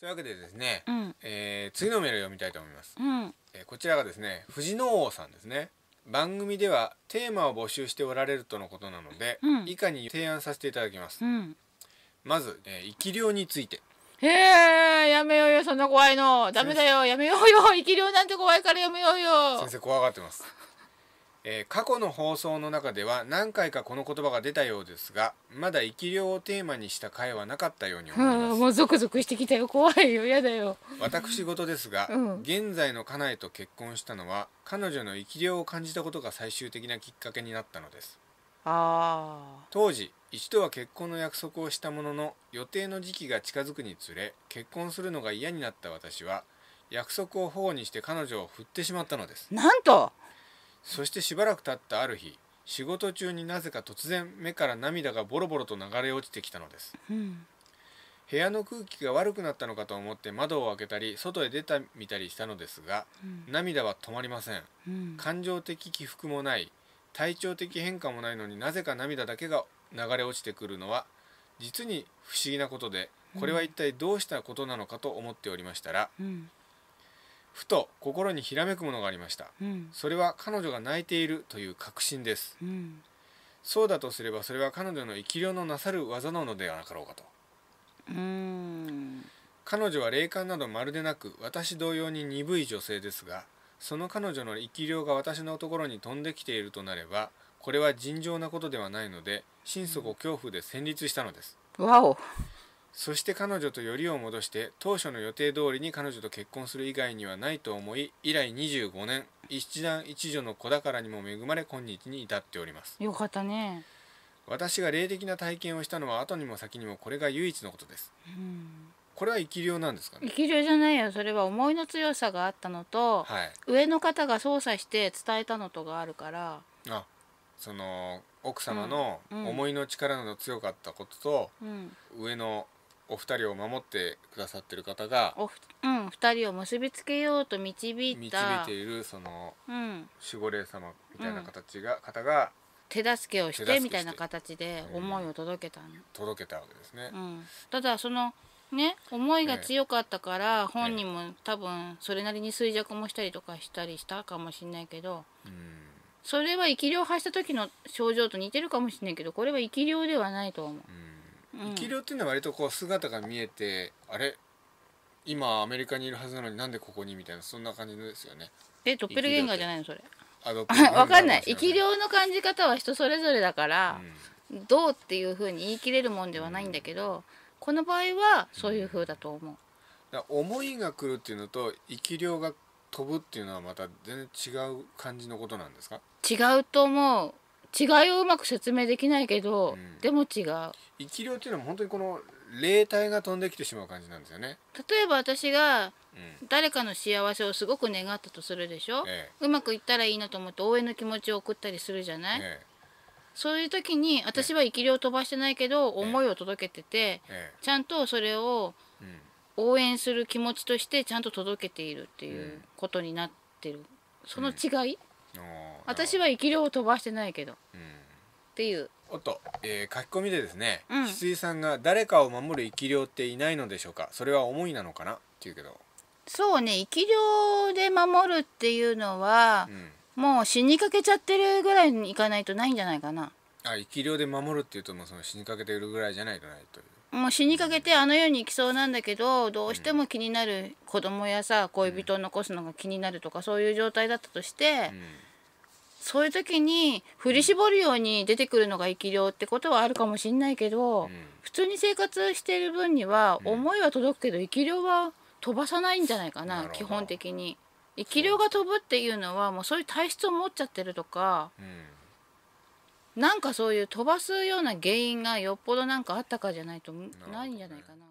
そういうわけでですね、うん、えー、次のメールを読みたいと思います、うん、えー、こちらがですね藤野王さんですね番組ではテーマを募集しておられるとのことなので、うん、以下に提案させていただきます、うん、まず、えー、生き量についてへえやめようよそんな怖いのダメだよやめようよ生き量なんて怖いからやめようよ先生怖がってますえー、過去の放送の中では何回かこの言葉が出たようですがまだ生き量をテーマにした回はなかったように思います、もうゾクゾクしてきたよ怖いよやだよ私事ですが、うん、現在の家内と結婚したのは彼女の生き量を感じたことが最終的なきっかけになったのですあ当時一度は結婚の約束をしたものの予定の時期が近づくにつれ結婚するのが嫌になった私は約束を頬にして彼女を振ってしまったのですなんとそしてしばらく経ったある日仕事中になぜか突然目から涙がボロボロと流れ落ちてきたのです、うん、部屋の空気が悪くなったのかと思って窓を開けたり外へ出たみたりしたのですが、うん、涙は止まりません、うん、感情的起伏もない体調的変化もないのになぜか涙だけが流れ落ちてくるのは実に不思議なことでこれは一体どうしたことなのかと思っておりましたら、うん、ふと心にひらめくものがありました、うん、それは彼女が泣いているという確信です、うん、そうだとすればそれは彼女の生き量のなさる技なのではなかろうかと彼女は霊感などまるでなく私同様に鈍い女性ですがその彼女の生き量が私のところに飛んできているとなればこれは尋常なことではないので心底恐怖で戦慄したのですわおそして彼女とよりを戻して当初の予定通りに彼女と結婚する以外にはないと思い以来25年一男一女の子宝にも恵まれ今日に至っておりますよかったね私が霊的な体験をしたのは後にも先にもこれが唯一のことです、うんこれは生き量なんですかね生き量じゃないよそれは思いの強さがあったのと、はい上の方が操作して伝えたのとがあるからあその奥様の思いの力の強かったことと、うん上のお二人を守ってくださってる方がおふ、うん、二人を結びつけようと導いた導いているその、守護霊様みたいな形が、うん、方が手助けをしてみたいな形で思いを届けたの、うん、届けたわけですね、うん、ただそのね思いが強かったから、本人も多分それなりに衰弱もしたりとかしたりしたかもしれないけど、うん、それは生き量発した時の症状と似てるかもしれないけどこれは生き量ではないと思う。うん生き霊っていうのは割とこう姿が見えてあれ今アメリカにいるはずなのになんでここにみたいなそんな感じですよねえドッペルゲンガーじゃないのそれあドッペルゲンガー分 かんない生き霊の感じ方は人それぞれだから、うん、どうっていうふうに言い切れるもんではないんだけど、うん、この場合はそういうふうだと思う、だ思いが来るっていうのと生き霊が飛ぶっていうのはまた全然違う感じのことなんですか違うと思う違いをうまく説明できないけど、うん、でも違う生き霊っていうのは本当にこの霊体が飛んできてしまう感じなんですよね例えば私が誰かの幸せをすごく願ったとするでしょ、うえ、うまくいったらいいなと思って応援の気持ちを送ったりするじゃない、ええ、そういう時に私は生き霊を飛ばしてないけど思いを届けてて、ちゃんとそれを応援する気持ちとしてちゃんと届けているっていうことになってるその違い、うん私は生き量を飛ばしてないけど、うん、っていうおっと、えー、書き込みでですね、うん、翡翠さんが「誰かを守る生き量っていないのでしょうかそれは思いなのかな?」っていうけどそうね生き量で守るっていうのは、うん、もう死にかけちゃってるぐらいにいかないとないんじゃないかなあ生き量で守るっていうともうその死にかけてるぐらいじゃないとないというもう死にかけてあの世に行きそうなんだけどどうしても気になる子供やさ恋人を残すのが気になるとか、そういう状態だったとして、うそういう時に振り絞るように出てくるのが生き量ってことはあるかもしんないけど、うん、普通に生活してる分には思いは届くけど生き量は飛ばさないんじゃないかな、基本的に。生き量が飛ぶっていうのはもうそういう体質を持っちゃってるとか、うん、なんかそういう飛ばすような原因がよっぽどなんかあったかじゃないとないんじゃないかな。